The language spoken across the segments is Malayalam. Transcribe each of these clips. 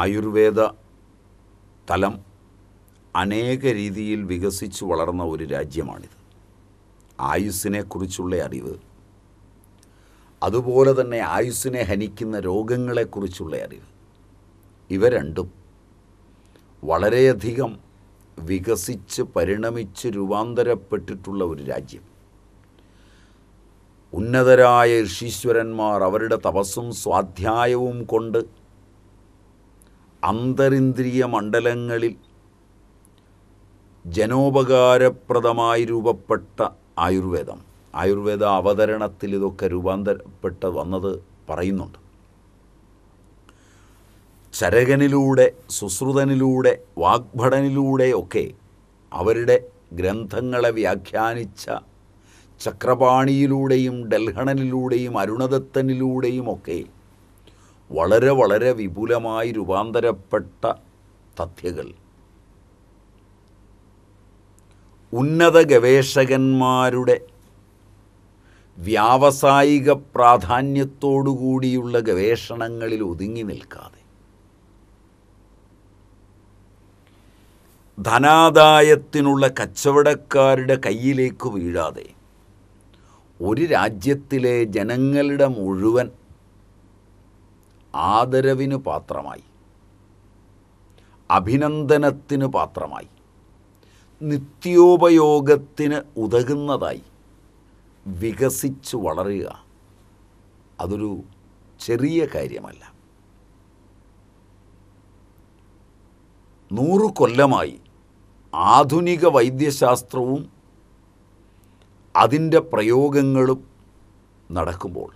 ആയുർവേദ തലം അനേക രീതിയിൽ വികസിച്ച് വളർന്ന ഒരു രാജ്യമാണിത് ആയുസ്സിനെക്കുറിച്ചുള്ള അറിവ് അതുപോലെ തന്നെ ആയുസ്സിനെ ഹനിക്കുന്ന രോഗങ്ങളെക്കുറിച്ചുള്ള അറിവ് ഇവ രണ്ടും വളരെയധികം വികസിച്ച് പരിണമിച്ച് രൂപാന്തരപ്പെട്ടിട്ടുള്ള ഒരു രാജ്യം ഉന്നതരായ ഋഷീശ്വരന്മാർ അവരുടെ തപസ്സും സ്വാധ്യായവും കൊണ്ട് അന്തരിന്ദ്രിയ മണ്ഡലങ്ങളിൽ ജനോപകാരപ്രദമായി രൂപപ്പെട്ട ആയുർവേദം ആയുർവേദ അവതരണത്തിൽ ഇതൊക്കെ രൂപാന്തരപ്പെട്ട് വന്നത് പറയുന്നുണ്ട് ചരകനിലൂടെ സുശ്രുതനിലൂടെ വാഗ്ഭടനിലൂടെയൊക്കെ അവരുടെ ഗ്രന്ഥങ്ങളെ വ്യാഖ്യാനിച്ച ചക്രപാണിയിലൂടെയും ഡൽഹണനിലൂടെയും അരുണദത്തനിലൂടെയും ഒക്കെ വളരെ വളരെ വിപുലമായി രൂപാന്തരപ്പെട്ട തഥ്യകൾ ഉന്നത ഗവേഷകന്മാരുടെ വ്യാവസായിക പ്രാധാന്യത്തോടുകൂടിയുള്ള ഗവേഷണങ്ങളിൽ ഒതുങ്ങി നിൽക്കാതെ ധനാദായത്തിനുള്ള കച്ചവടക്കാരുടെ കയ്യിലേക്ക് വീഴാതെ ഒരു രാജ്യത്തിലെ ജനങ്ങളുടെ മുഴുവൻ ആദരവിന് പാത്രമായി അഭിനന്ദനത്തിന് പാത്രമായി നിത്യോപയോഗത്തിന് ഉതകുന്നതായി വികസിച്ചു വളരുക അതൊരു ചെറിയ കാര്യമല്ല നൂറു കൊല്ലമായി ആധുനിക വൈദ്യശാസ്ത്രവും അതിൻ്റെ പ്രയോഗങ്ങളും നടക്കുമ്പോൾ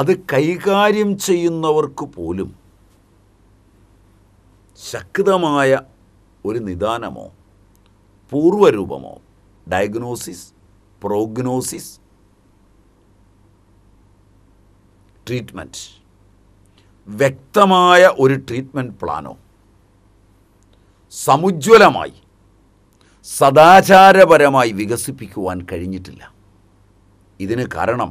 അത് കൈകാര്യം ചെയ്യുന്നവർക്ക് പോലും ശക്തമായ ഒരു നിദാനമോ പൂർവരൂപമോ ഡയഗ്നോസിസ് പ്രോഗ്നോസിസ് ട്രീറ്റ്മെൻറ്റ് വ്യക്തമായ ഒരു ട്രീറ്റ്മെൻറ്റ് പ്ലാനോ സമുജ്വലമായി സദാചാരപരമായി വികസിപ്പിക്കുവാൻ കഴിഞ്ഞിട്ടില്ല ഇതിന് കാരണം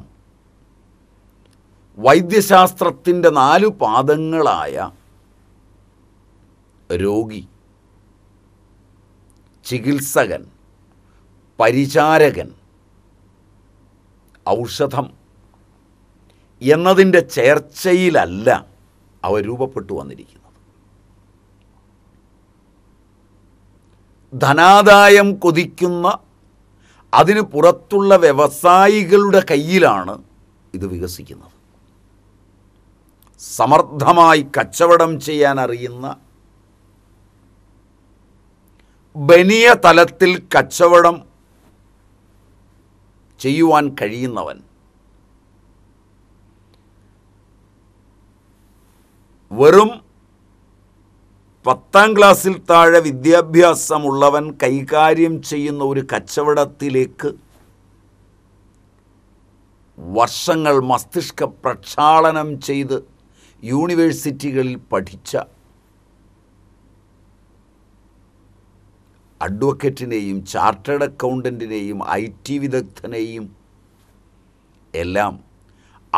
വൈദ്യശാസ്ത്രത്തിൻ്റെ നാലു പാദങ്ങളായ രോഗി ചികിത്സകൻ പരിചാരകൻ ഔഷധം എന്നതിൻ്റെ ചേർച്ചയിലല്ല അവ രൂപപ്പെട്ടു വന്നിരിക്കുന്നത് ധനാദായം കൊതിക്കുന്ന അതിന് പുറത്തുള്ള വ്യവസായികളുടെ കയ്യിലാണ് ഇത് വികസിക്കുന്നത് സമർത്ഥമായി കച്ചവടം ചെയ്യാൻ അറിയുന്ന ബനിയ തലത്തിൽ കച്ചവടം ചെയ്യുവാൻ കഴിയുന്നവൻ വെറും പത്താം ക്ലാസ്സിൽ താഴെ വിദ്യാഭ്യാസമുള്ളവൻ കൈകാര്യം ചെയ്യുന്ന ഒരു കച്ചവടത്തിലേക്ക് വർഷങ്ങൾ മസ്തിഷ്ക പ്രക്ഷാളനം ചെയ്ത് യൂണിവേഴ്സിറ്റികളിൽ പഠിച്ച അഡ്വക്കറ്റിനെയും ചാർട്ടേഡ് അക്കൗണ്ടൻറ്റിനെയും ഐ ടി വിദഗ്ധനെയും എല്ലാം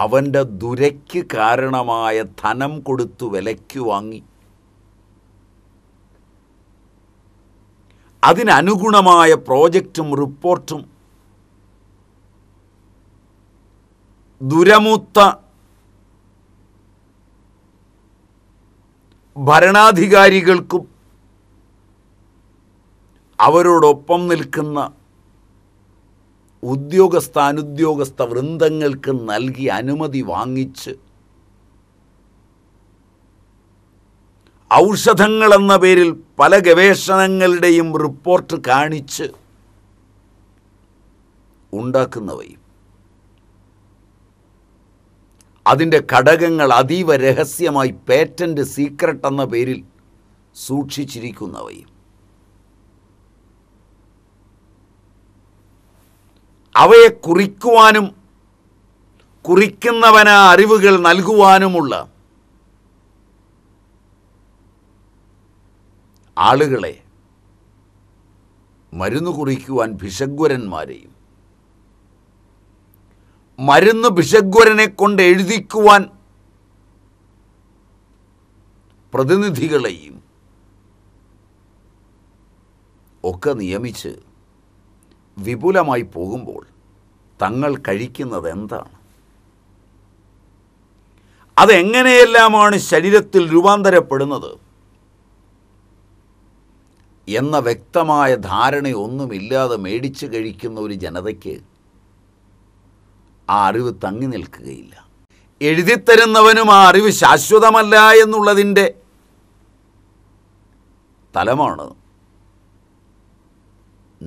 അവൻ്റെ ദുരയ്ക്ക് കാരണമായ ധനം കൊടുത്തു വിലയ്ക്ക് വാങ്ങി അതിനനുഗുണമായ പ്രോജക്റ്റും റിപ്പോർട്ടും ദുരമൂത്ത ഭരണാധികാരികൾക്കും അവരോടൊപ്പം നിൽക്കുന്ന ഉദ്യോഗസ്ഥ അനുദ്യോഗസ്ഥ വൃന്ദങ്ങൾക്ക് നൽകി അനുമതി വാങ്ങിച്ച് ഔഷധങ്ങളെന്ന പേരിൽ പല ഗവേഷണങ്ങളുടെയും റിപ്പോർട്ട് കാണിച്ച് ഉണ്ടാക്കുന്നവയും അതിൻ്റെ ഘടകങ്ങൾ അതീവ രഹസ്യമായി പേറ്റൻ്റ് സീക്രട്ട് എന്ന പേരിൽ സൂക്ഷിച്ചിരിക്കുന്നവയും അവയെ കുറിക്കുവാനും കുറിക്കുന്നവന അറിവുകൾ നൽകുവാനുമുള്ള ആളുകളെ മരുന്ന് കുറിക്കുവാൻ ഭിഷഗ്വരന്മാരെയും മരുന്ന് ബിഷഗ്വരനെ കൊണ്ട് എഴുതിക്കുവാൻ പ്രതിനിധികളെയും ഒക്കെ നിയമിച്ച് വിപുലമായി പോകുമ്പോൾ തങ്ങൾ കഴിക്കുന്നത് എന്താണ് അതെങ്ങനെയെല്ലാമാണ് ശരീരത്തിൽ രൂപാന്തരപ്പെടുന്നത് എന്ന വ്യക്തമായ ധാരണയൊന്നുമില്ലാതെ മേടിച്ച് കഴിക്കുന്ന ഒരു ജനതയ്ക്ക് അറിവ് തങ്ങി നിൽക്കുകയില്ല എഴുതിത്തരുന്നവനും ആ അറിവ് ശാശ്വതമല്ല എന്നുള്ളതിൻ്റെ തലമാണ്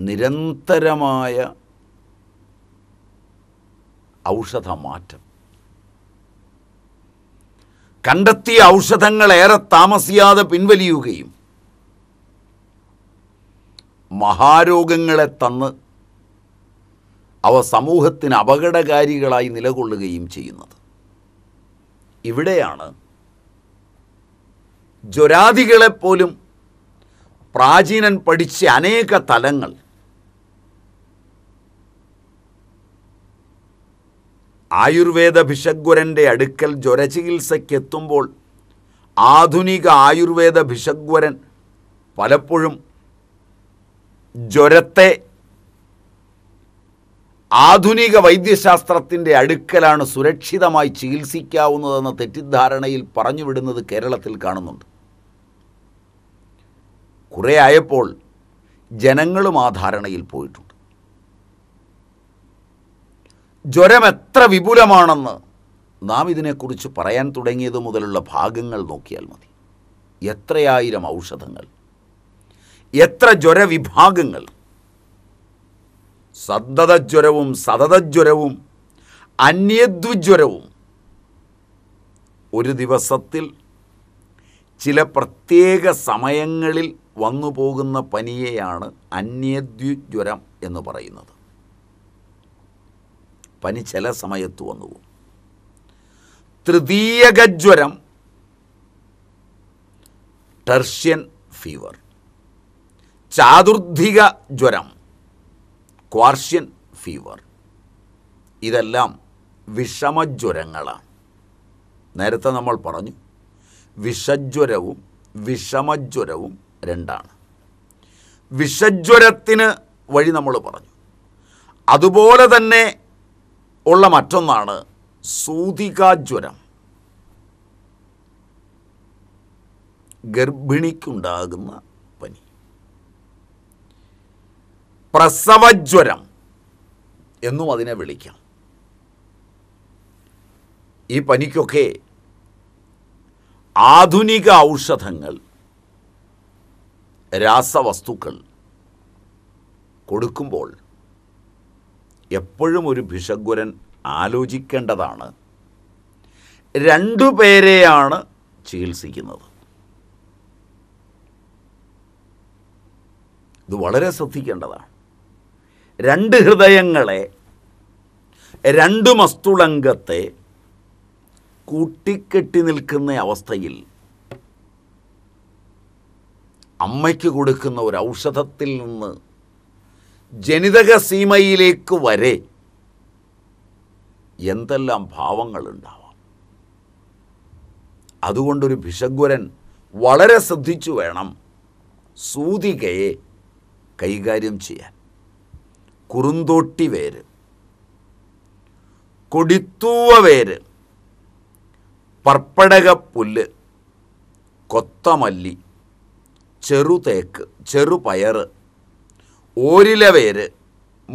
നിരന്തരമായ ഔഷധമാറ്റം കണ്ടെത്തിയ ഔഷധങ്ങൾ ഏറെ താമസിയാതെ പിൻവലിയുകയും മഹാരോഗങ്ങളെ തന്ന് അവ സമൂഹത്തിന് അപകടകാരികളായി നിലകൊള്ളുകയും ചെയ്യുന്നത് ഇവിടെയാണ് ജ്വരാദികളെപ്പോലും പ്രാചീനൻ പഠിച്ച അനേക തലങ്ങൾ ആയുർവേദ ഭിഷഗ്വരൻ്റെ അടുക്കൽ ജ്വരചികിത്സയ്ക്കെത്തുമ്പോൾ ആധുനിക ആയുർവേദ ഭിഷഗ്വരൻ പലപ്പോഴും ജ്വരത്തെ ആധുനിക വൈദ്യശാസ്ത്രത്തിൻ്റെ അടുക്കലാണ് സുരക്ഷിതമായി ചികിത്സിക്കാവുന്നതെന്ന തെറ്റിദ്ധാരണയിൽ പറഞ്ഞുവിടുന്നത് കേരളത്തിൽ കാണുന്നുണ്ട് കുറേ ആയപ്പോൾ ജനങ്ങളും ആ ധാരണയിൽ പോയിട്ടുണ്ട് ജ്വരം എത്ര വിപുലമാണെന്ന് നാം ഇതിനെക്കുറിച്ച് പറയാൻ തുടങ്ങിയത് മുതലുള്ള ഭാഗങ്ങൾ നോക്കിയാൽ മതി എത്രയായിരം ഔഷധങ്ങൾ എത്ര ജ്വരവിഭാഗങ്ങൾ സദ്ധതജ്വരവും സതതജ്വരവും അന്യദ്വിജ്വരവും ഒരു ദിവസത്തിൽ ചില പ്രത്യേക സമയങ്ങളിൽ വന്നു പോകുന്ന പനിയെയാണ് അന്യദ്വിജ്വരം എന്ന് പറയുന്നത് പനി ചില സമയത്ത് വന്നു പോകും തൃതീയകജ്വരം ടെർഷ്യൻ ഫീവർ ചാതുർധിക ജ്വരം ക്വാർഷ്യൻ ഫീവർ ഇതെല്ലാം വിഷമജ്വരങ്ങളാണ് നേരത്തെ നമ്മൾ പറഞ്ഞു വിഷജ്വരവും വിഷമജ്വരവും രണ്ടാണ് വിഷജ്വരത്തിന് വഴി നമ്മൾ പറഞ്ഞു അതുപോലെ തന്നെ ഉള്ള മറ്റൊന്നാണ് സൂതികാജ്വരം ഗർഭിണിക്കുണ്ടാകുന്ന പ്രസവജ്വരം എന്നും അതിനെ വിളിക്കാം ഈ പനിക്കൊക്കെ ആധുനിക ഔഷധങ്ങൾ രാസവസ്തുക്കൾ കൊടുക്കുമ്പോൾ എപ്പോഴും ഒരു ഭിഷഗ്വരൻ ആലോചിക്കേണ്ടതാണ് രണ്ടു പേരെയാണ് ചികിത്സിക്കുന്നത് ഇത് വളരെ ശ്രദ്ധിക്കേണ്ടതാണ് രണ്ട് ഹൃദയങ്ങളെ രണ്ട് മസ്തുളംഗത്തെ കൂട്ടിക്കെട്ടി നിൽക്കുന്ന അവസ്ഥയിൽ അമ്മയ്ക്ക് കൊടുക്കുന്ന ഒരു ഔഷധത്തിൽ നിന്ന് ജനിതക സീമയിലേക്ക് വരെ എന്തെല്ലാം ഭാവങ്ങളുണ്ടാവാം അതുകൊണ്ടൊരു ഭിഷഗ്വരൻ വളരെ ശ്രദ്ധിച്ചു വേണം സൂതികയെ കൈകാര്യം ചെയ്യാൻ കുറുന്തോട്ടി വേര് കൊടിത്തൂവ വേര് പർപ്പടക പുല്ല് കൊത്തമല്ലി ചെറുതേക്ക് ചെറുപയർ ഓരില വേര്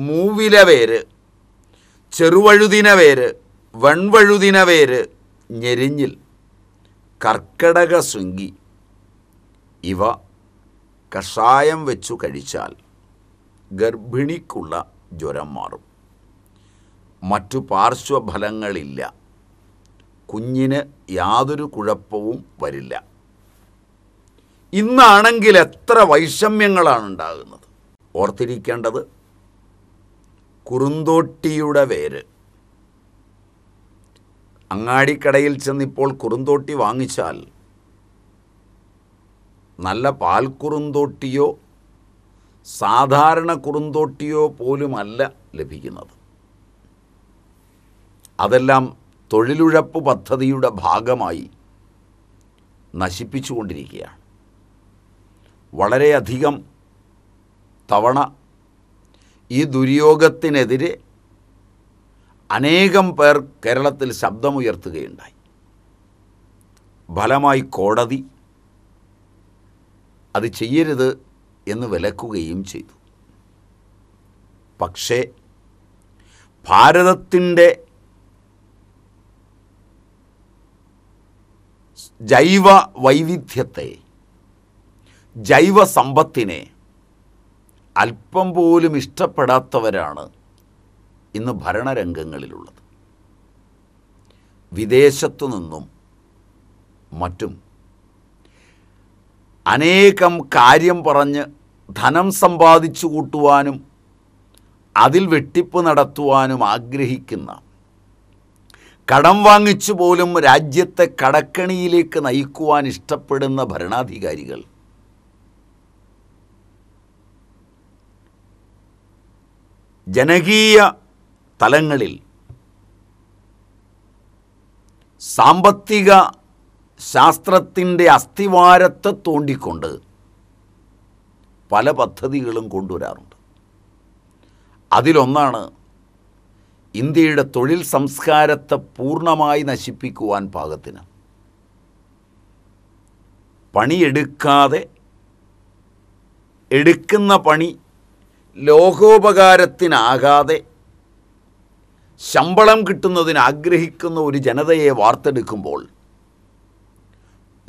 മൂവില വേര് ചെറുവഴുതിന വേര് വൺവഴുതിന വേര് ഞെരിഞ്ഞിൽ കർക്കടക ശൃംഗി ഇവ കഷായം വെച്ചു കഴിച്ചാൽ ഗർഭിണിക്കുള്ള ജ്വരം മാറും മറ്റു പാർശ്വഫലങ്ങളില്ല കുഞ്ഞിന് യാതൊരു കുഴപ്പവും വരില്ല ഇന്നാണെങ്കിൽ എത്ര വൈഷമ്യങ്ങളാണ് ഉണ്ടാകുന്നത് ഓർത്തിരിക്കേണ്ടത് കുറുന്തോട്ടിയുടെ വേര് അങ്ങാടിക്കടയിൽ ചെന്നിപ്പോൾ കുറുന്തോട്ടി വാങ്ങിച്ചാൽ നല്ല പാൽക്കുറുന്തോട്ടിയോ സാധാരണ കുറുന്തോട്ടിയോ പോലുമല്ല ലഭിക്കുന്നത് അതെല്ലാം തൊഴിലുഴപ്പ് പദ്ധതിയുടെ ഭാഗമായി നശിപ്പിച്ചുകൊണ്ടിരിക്കുകയാണ് വളരെയധികം തവണ ഈ ദുര്യോഗത്തിനെതിരെ അനേകം പേർ കേരളത്തിൽ ശബ്ദമുയർത്തുകയുണ്ടായി ഫലമായി കോടതി അത് ചെയ്യരുത് എന്ന് വിലക്കുകയും ചെയ്തു പക്ഷേ ഭാരതത്തിൻ്റെ ജൈവ വൈവിധ്യത്തെ ജൈവ സമ്പത്തിനെ അല്പം പോലും ഇഷ്ടപ്പെടാത്തവരാണ് ഇന്ന് ഭരണരംഗങ്ങളിലുള്ളത് വിദേശത്തു നിന്നും മറ്റും അനേകം കാര്യം പറഞ്ഞ് ധനം സമ്പാദിച്ചു കൂട്ടുവാനും അതിൽ വെട്ടിപ്പ് നടത്തുവാനും ആഗ്രഹിക്കുന്ന കടം വാങ്ങിച്ചു പോലും രാജ്യത്തെ കടക്കണിയിലേക്ക് നയിക്കുവാൻ ഇഷ്ടപ്പെടുന്ന ഭരണാധികാരികൾ ജനകീയ തലങ്ങളിൽ സാമ്പത്തിക ശാസ്ത്രത്തിൻ്റെ അസ്ഥിവാരത്തെ തോണ്ടിക്കൊണ്ട് പല പദ്ധതികളും കൊണ്ടുവരാറുണ്ട് അതിലൊന്നാണ് ഇന്ത്യയുടെ തൊഴിൽ സംസ്കാരത്തെ പൂർണ്ണമായി നശിപ്പിക്കുവാൻ പാകത്തിന് പണിയെടുക്കാതെ എടുക്കുന്ന പണി ലോകോപകാരത്തിനാകാതെ ശമ്പളം കിട്ടുന്നതിന് ആഗ്രഹിക്കുന്ന ഒരു ജനതയെ വാർത്തെടുക്കുമ്പോൾ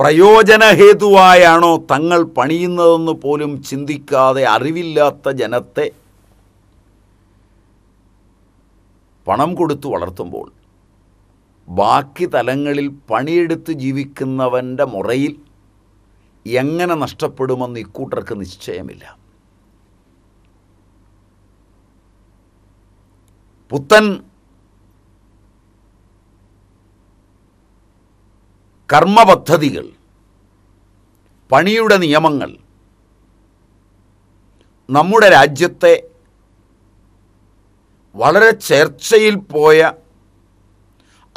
പ്രയോജനഹേതുവായാണോ തങ്ങൾ പണിയുന്നതെന്ന് പോലും ചിന്തിക്കാതെ അറിവില്ലാത്ത ജനത്തെ പണം കൊടുത്തു വളർത്തുമ്പോൾ ബാക്കി തലങ്ങളിൽ പണിയെടുത്ത് ജീവിക്കുന്നവൻ്റെ മുറയിൽ എങ്ങനെ നഷ്ടപ്പെടുമെന്ന് ഇക്കൂട്ടർക്ക് നിശ്ചയമില്ല പുത്തൻ കർമ്മപദ്ധതികൾ പണിയുടെ നിയമങ്ങൾ നമ്മുടെ രാജ്യത്തെ വളരെ ചേർച്ചയിൽ പോയ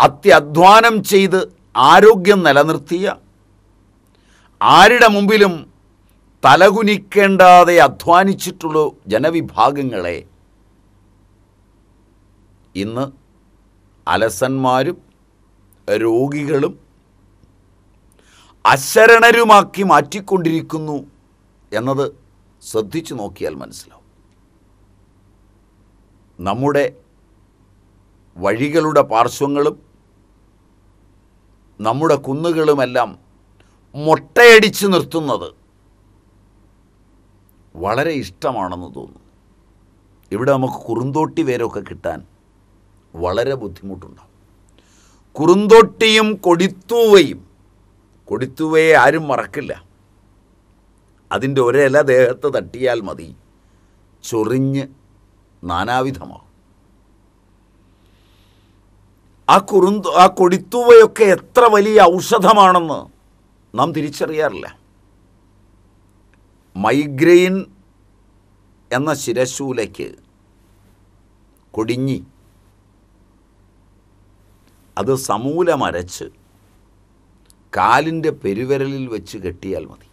അത്യധ്വാനം ചെയ്ത് ആരോഗ്യം നിലനിർത്തിയ ആരുടെ മുമ്പിലും തലകുനിക്കേണ്ടാതെ അധ്വാനിച്ചിട്ടുള്ള ജനവിഭാഗങ്ങളെ ഇന്ന് അലസന്മാരും രോഗികളും അശരണരുമാക്കി മാറ്റിക്കൊണ്ടിരിക്കുന്നു എന്നത് ശ്രദ്ധിച്ചു നോക്കിയാൽ മനസ്സിലാവും നമ്മുടെ വഴികളുടെ പാർശ്വങ്ങളും നമ്മുടെ കുന്നുകളുമെല്ലാം മൊട്ടയടിച്ച് നിർത്തുന്നത് വളരെ ഇഷ്ടമാണെന്ന് തോന്നുന്നു ഇവിടെ നമുക്ക് കുറുന്തോട്ടി വേരൊക്കെ കിട്ടാൻ വളരെ ബുദ്ധിമുട്ടുണ്ടാവും കുറുന്തോട്ടിയും കൊടിത്തൂവയും കൊടുത്തുവേ ആരും മറക്കില്ല അതിൻ്റെ ഒരല ദേഹത്ത് തട്ടിയാൽ മതി ചൊറിഞ്ഞ് നാനാവിധമാകും ആ കുറുന്തു ആ കൊടിത്തുവയൊക്കെ എത്ര വലിയ ഔഷധമാണെന്ന് നാം തിരിച്ചറിയാറില്ല മൈഗ്രെയിൻ എന്ന ശിരശൂലയ്ക്ക് കൊടിഞ്ഞി അത് സമൂലമരച്ച് കാലിൻ്റെ പെരുവിരലിൽ വെച്ച് കെട്ടിയാൽ മതി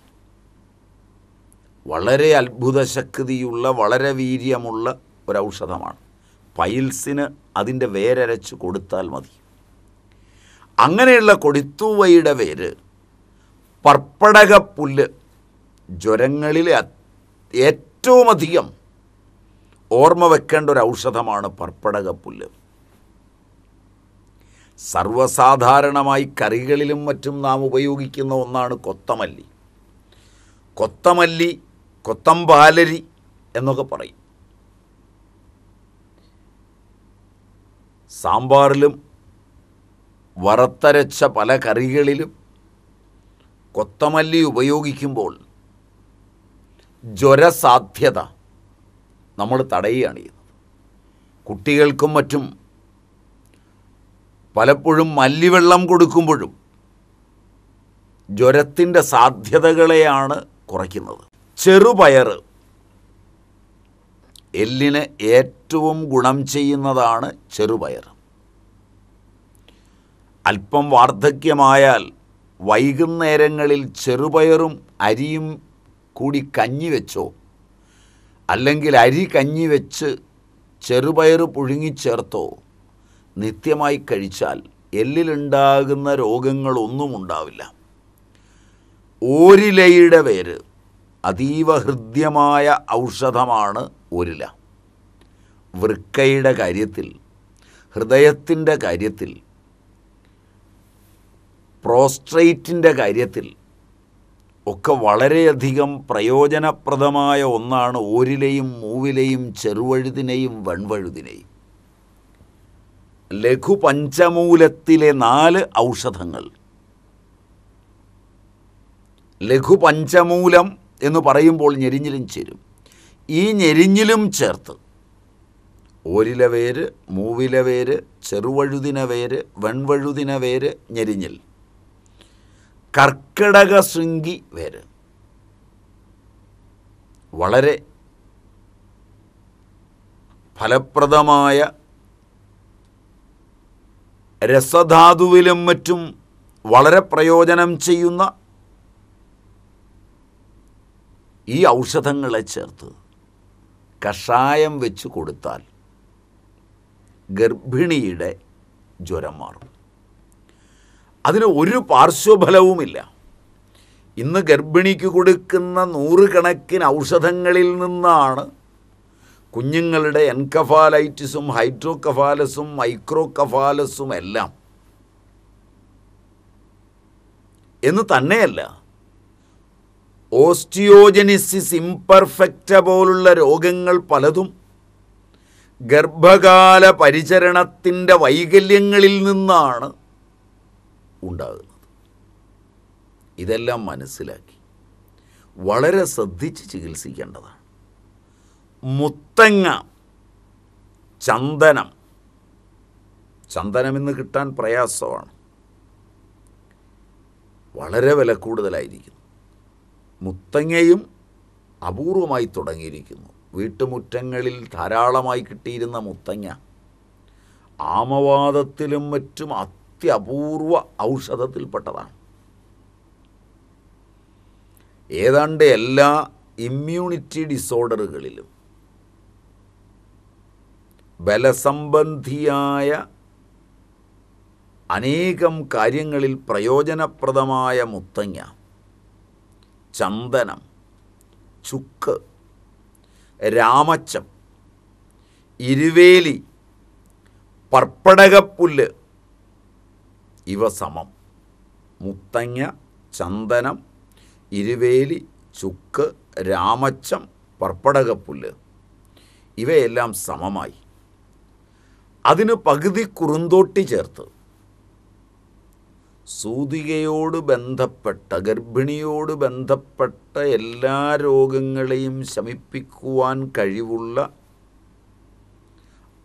വളരെ അത്ഭുതശക്തിയുള്ള വളരെ വീര്യമുള്ള ഒരൗഷധമാണ് പൈൽസിന് അതിൻ്റെ വേരരച്ച് കൊടുത്താൽ മതി അങ്ങനെയുള്ള കൊടിത്തൂവയുടെ വേര് പർപ്പടകപ്പുല്ല് ജ്വരങ്ങളിലെ ഏറ്റവുമധികം ഓർമ്മ വെക്കേണ്ട ഒരു ഔഷധമാണ് പർപ്പടകപ്പുല്ല് സർവ്വസാധാരണമായി കറികളിലും മറ്റും നാം ഉപയോഗിക്കുന്ന ഒന്നാണ് കൊത്തമല്ലി കൊത്തമല്ലി കൊത്തമ്പാലരി എന്നൊക്കെ പറയും സാമ്പാറിലും വറത്തരച്ച പല കറികളിലും കൊത്തമല്ലി ഉപയോഗിക്കുമ്പോൾ ജ്വരസാധ്യത നമ്മൾ തടയുകയാണ് ചെയ്യുന്നത് കുട്ടികൾക്കും മറ്റും പലപ്പോഴും മല്ലിവെള്ളം കൊടുക്കുമ്പോഴും ജ്വരത്തിൻ്റെ സാധ്യതകളെയാണ് കുറയ്ക്കുന്നത് ചെറുപയർ എല്ലിന് ഏറ്റവും ഗുണം ചെയ്യുന്നതാണ് ചെറുപയർ അല്പം വാർദ്ധക്യമായാൽ വൈകുന്നേരങ്ങളിൽ ചെറുപയറും അരിയും കൂടി കഞ്ഞി വെച്ചോ അല്ലെങ്കിൽ അരി കഞ്ഞി വെച്ച് ചെറുപയർ പുഴുങ്ങിച്ചേർത്തോ നിത്യമായി കഴിച്ചാൽ എല്ലിലുണ്ടാകുന്ന രോഗങ്ങളൊന്നും ഉണ്ടാവില്ല ഓരിലയുടെ പേര് അതീവ ഹൃദ്യമായ ഔഷധമാണ് ഒരില വൃക്കയുടെ കാര്യത്തിൽ ഹൃദയത്തിൻ്റെ കാര്യത്തിൽ പ്രോസ്ട്രേറ്റിൻ്റെ കാര്യത്തിൽ ഒക്കെ വളരെയധികം പ്രയോജനപ്രദമായ ഒന്നാണ് ഓരിലയും മൂവിലെയും ചെറുവഴുതിനെയും വൺവഴുതിനെയും ലഘു പഞ്ചമൂലത്തിലെ നാല് ഔഷധങ്ങൾ ലഘു പഞ്ചമൂലം എന്ന് പറയുമ്പോൾ ഞെരിഞ്ഞിലും ചേരും ഈ ഞെരിഞ്ഞിലും ചേർത്ത് ഓരില വേര് മൂവില വേര് ചെറുവഴുതിന വേര് വെൺവഴുതിന വേര് ഞെരിഞ്ഞിൽ കർക്കിടക ശൃംഗി വേര് വളരെ ഫലപ്രദമായ രസധാതുവിലും മറ്റും വളരെ പ്രയോജനം ചെയ്യുന്ന ഈ ഔഷധങ്ങളെ ചേർത്ത് കഷായം വെച്ച് കൊടുത്താൽ ഗർഭിണിയുടെ ജ്വരം മാറും അതിന് ഒരു പാർശ്വഫലവുമില്ല ഇന്ന് ഗർഭിണിക്ക് കൊടുക്കുന്ന നൂറുകണക്കിന് ഔഷധങ്ങളിൽ നിന്നാണ് കുഞ്ഞുങ്ങളുടെ എൻകഫാലൈറ്റിസും ഹൈഡ്രോകഫാലസും മൈക്രോകഫാലസും എല്ലാം എന്ന് തന്നെയല്ല ഓസ്റ്റിയോജനിസിസ് ഇംപെർഫെക്റ്റ പോലുള്ള രോഗങ്ങൾ പലതും ഗർഭകാല പരിചരണത്തിൻ്റെ വൈകല്യങ്ങളിൽ നിന്നാണ് ഉണ്ടാകുന്നത് ഇതെല്ലാം മനസ്സിലാക്കി വളരെ ശ്രദ്ധിച്ച് ചികിത്സിക്കേണ്ടതാണ് മുത്തങ്ങ ചന്ദനം ചന്ദനം ഇന്ന് കിട്ടാൻ പ്രയാസമാണ് വളരെ വില കൂടുതലായിരിക്കുന്നു മുത്തങ്ങയും അപൂർവമായി തുടങ്ങിയിരിക്കുന്നു വീട്ടുമുറ്റങ്ങളിൽ ധാരാളമായി കിട്ടിയിരുന്ന മുത്തങ്ങ ആമവാദത്തിലും മറ്റും അത്യപൂർവ ഔഷധത്തിൽപ്പെട്ടതാണ് ഏതാണ്ട് എല്ലാ ഇമ്മ്യൂണിറ്റി ഡിസോർഡറുകളിലും ബലസംബന്ധിയായ അനേകം കാര്യങ്ങളിൽ പ്രയോജനപ്രദമായ മുത്തങ്ങ ചന്ദനം ചുക്ക് രാമച്ചം ഇരുവേലി പർപ്പടകപ്പുല്ല് ഇവ സമം മുത്തങ്ങ ചന്ദനം ഇരുവേലി ചുക്ക് രാമച്ചം പർപ്പടകപ്പുല്ല് ഇവയെല്ലാം സമമായി അതിന് പകുതി കുറുന്തോട്ടി ചേർത്ത് സൂതികയോട് ബന്ധപ്പെട്ട ഗർഭിണിയോട് ബന്ധപ്പെട്ട എല്ലാ രോഗങ്ങളെയും ശമിപ്പിക്കുവാൻ കഴിവുള്ള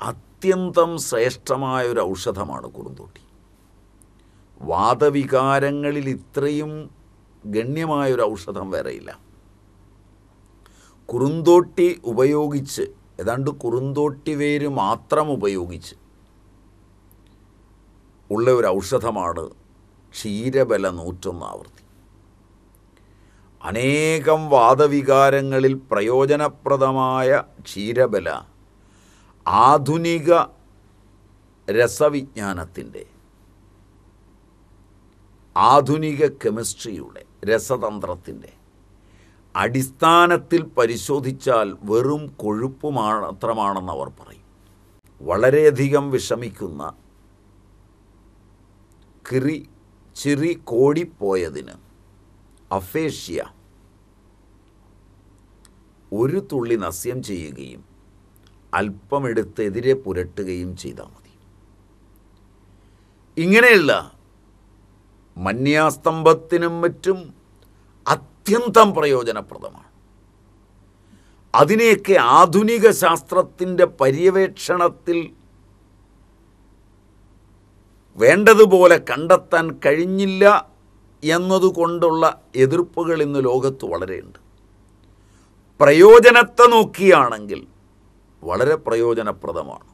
അത്യന്തം ശ്രേഷ്ഠമായൊരു ഔഷധമാണ് കുറുന്തോട്ടി വാദവികാരങ്ങളിൽ ഇത്രയും ഗണ്യമായൊരു ഔഷധം വേറെയില്ല കുറുന്തോട്ടി ഉപയോഗിച്ച് ഏതാണ്ട് കുറുന്തോട്ടി വേര് മാത്രം ഉപയോഗിച്ച് ഉള്ള ഒരു ഔഷധമാണ് ക്ഷീരബല നൂറ്റൊന്ന് ആവൃത്തി അനേകം വാദവികാരങ്ങളിൽ പ്രയോജനപ്രദമായ ക്ഷീരബല ആധുനിക രസവിജ്ഞാനത്തിൻ്റെ ആധുനിക കെമിസ്ട്രിയുടെ രസതന്ത്രത്തിൻ്റെ അടിസ്ഥാനത്തിൽ പരിശോധിച്ചാൽ വെറും കൊഴുപ്പ് മാത്രമാണെന്ന് അവർ പറയും വളരെയധികം വിഷമിക്കുന്ന കിറി ചിറി കോടിപ്പോയതിന് അഫേഷ്യ ഒരു തുള്ളി നസ്യം ചെയ്യുകയും അല്പമെടുത്തെതിരെ പുരട്ടുകയും ചെയ്താൽ മതി ഇങ്ങനെയുള്ള മന്യാസ്തംഭത്തിനും മറ്റും അത്യന്തം പ്രയോജനപ്രദമാണ് അതിനെയൊക്കെ ആധുനിക ശാസ്ത്രത്തിൻ്റെ പര്യവേക്ഷണത്തിൽ വേണ്ടതുപോലെ കണ്ടെത്താൻ കഴിഞ്ഞില്ല എന്നതുകൊണ്ടുള്ള എതിർപ്പുകൾ ഇന്ന് ലോകത്ത് വളരെയുണ്ട് പ്രയോജനത്തെ നോക്കിയാണെങ്കിൽ വളരെ പ്രയോജനപ്രദമാണ്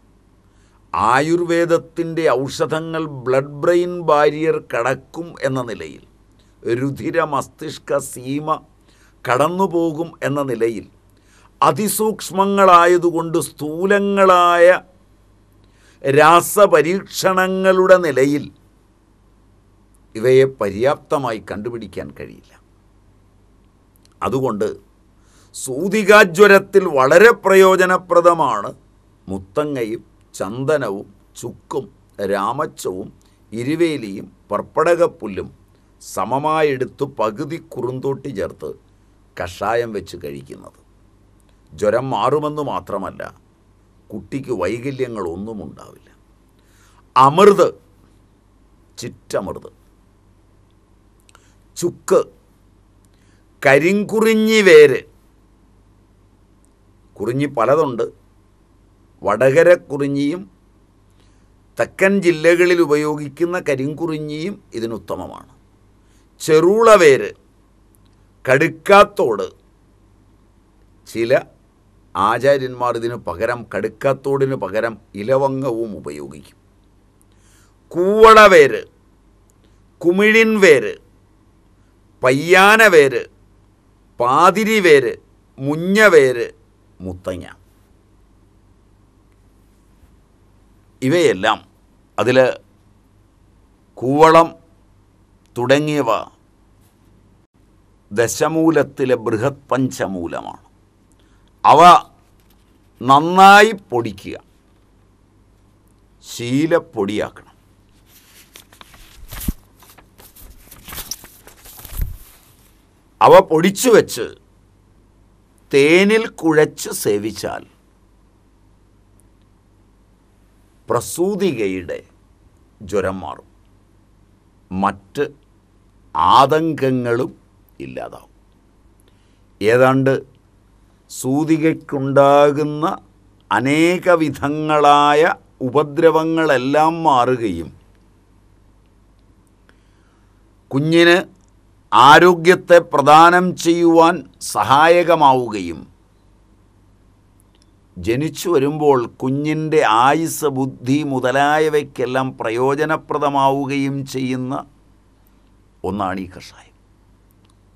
ആയുർവേദത്തിൻ്റെ ഔഷധങ്ങൾ ബ്ലഡ് ബ്രെയിൻ ബാരിയർ കടക്കും എന്ന നിലയിൽ രുധിര മസ്തിഷ്ക സീമ കടന്നുപോകും എന്ന നിലയിൽ അതിസൂക്ഷ്മങ്ങളായതുകൊണ്ട് സ്ഥൂലങ്ങളായ രാസപരീക്ഷണങ്ങളുടെ നിലയിൽ ഇവയെ പര്യാപ്തമായി കണ്ടുപിടിക്കാൻ കഴിയില്ല അതുകൊണ്ട് സൂതികാജ്വരത്തിൽ വളരെ പ്രയോജനപ്രദമാണ് മുത്തങ്ങയും ചന്ദനവും ചുക്കും രാമച്ചവും ഇരുവേലിയും പർപ്പടകപ്പുല്ലും സമമായെടുത്ത് പകുതി കുറുന്തോട്ടി ചേർത്ത് കഷായം വെച്ച് കഴിക്കുന്നത് ജ്വരം മാറുമെന്ന് മാത്രമല്ല കുട്ടിക്ക് വൈകല്യങ്ങളൊന്നും ഉണ്ടാവില്ല അമൃത് ചിറ്റമൃത് ചുക്ക് കരിങ്കുറിഞ്ഞി വേര് കുറിഞ്ഞി പലതുണ്ട് വടകര കുറിഞ്ഞിയും തെക്കൻ ജില്ലകളിൽ ഉപയോഗിക്കുന്ന കരിങ്കുറിഞ്ഞിയും ഇതിനുത്തമമാണ് ചെറുളവേര് കടുക്കാത്തോട് ചില ആചാര്യന്മാർ ഇതിന് പകരം കടുക്കാത്തോടിന് പകരം ഇലവങ്ങവും ഉപയോഗിക്കും കൂവളവേര് കുമിഴിൻ വേര് പയ്യാനവേര് പാതിരി വേര് മുഞ്ഞവേര് മുത്തങ്ങ ഇവയെല്ലാം അതിൽ കൂവളം തുടങ്ങിയവ ദശമൂലത്തിലെ ബൃഹത് പഞ്ചമൂലമാണ് അവ നന്നായി പൊടിക്കുക ശീലപ്പൊടിയാക്കണം അവ പൊടിച്ചു വെച്ച് തേനിൽ കുഴച്ച് സേവിച്ചാൽ പ്രസൂതികയുടെ ജ്വരം മാറും മറ്റ് ആതങ്കങ്ങളും ഇല്ലാതാവും ഏതാണ്ട് സൂതികയ്ക്കുണ്ടാകുന്ന അനേക വിധങ്ങളായ ഉപദ്രവങ്ങളെല്ലാം മാറുകയും കുഞ്ഞിന് ആരോഗ്യത്തെ പ്രദാനം ചെയ്യുവാൻ സഹായകമാവുകയും ജനിച്ചു വരുമ്പോൾ കുഞ്ഞിൻ്റെ ആയുസ് ബുദ്ധി മുതലായവയ്ക്കെല്ലാം പ്രയോജനപ്രദമാവുകയും ചെയ്യുന്ന ഒന്നാണ് ഈ കഷായം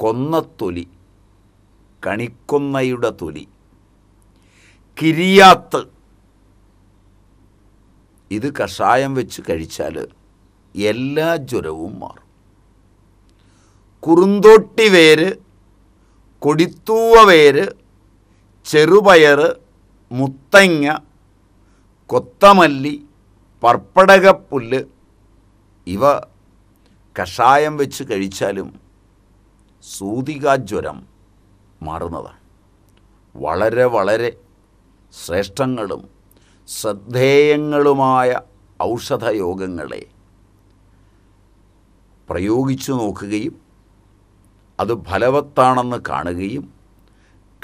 കൊന്നത്തൊലി കണിക്കൊന്നയുടെ തൊലി കിരിയാത്ത് ഇത് കഷായം വെച്ച് കഴിച്ചാൽ എല്ലാ ജ്വരവും മാറും കുറുന്തോട്ടി വേര് കൊടിത്തൂവ വേര് ചെറുപയർ മുത്തങ്ങ കൊത്തമല്ലി പർപ്പടകപ്പുല്ല് ഇവ കഷായം വെച്ച് കഴിച്ചാലും സൂതികാജ്വരം മാറുന്നതാണ് വളരെ വളരെ ശ്രേഷ്ഠങ്ങളും ശ്രദ്ധേയങ്ങളുമായ ഔഷധയോഗങ്ങളെ പ്രയോഗിച്ചു നോക്കുകയും അത് ഫലവത്താണെന്ന് കാണുകയും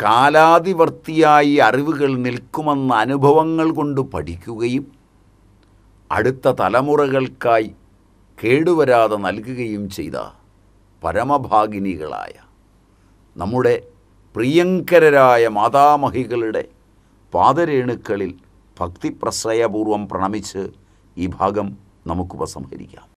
കാലാതിവർത്തിയായി അറിവുകൾ നിൽക്കുമെന്ന അനുഭവങ്ങൾ കൊണ്ട് പഠിക്കുകയും അടുത്ത തലമുറകൾക്കായി കേടുവരാതെ നൽകുകയും ചെയ്താൽ പരമഭാഗിനികളായ നമ്മുടെ പ്രിയങ്കരരായ മാതാമഹികളുടെ പാതരേണുക്കളിൽ ഭക്തിപ്രശ്രയപൂർവം പ്രണമിച്ച് ഈ ഭാഗം നമുക്ക് ഉപസംഹരിക്കാം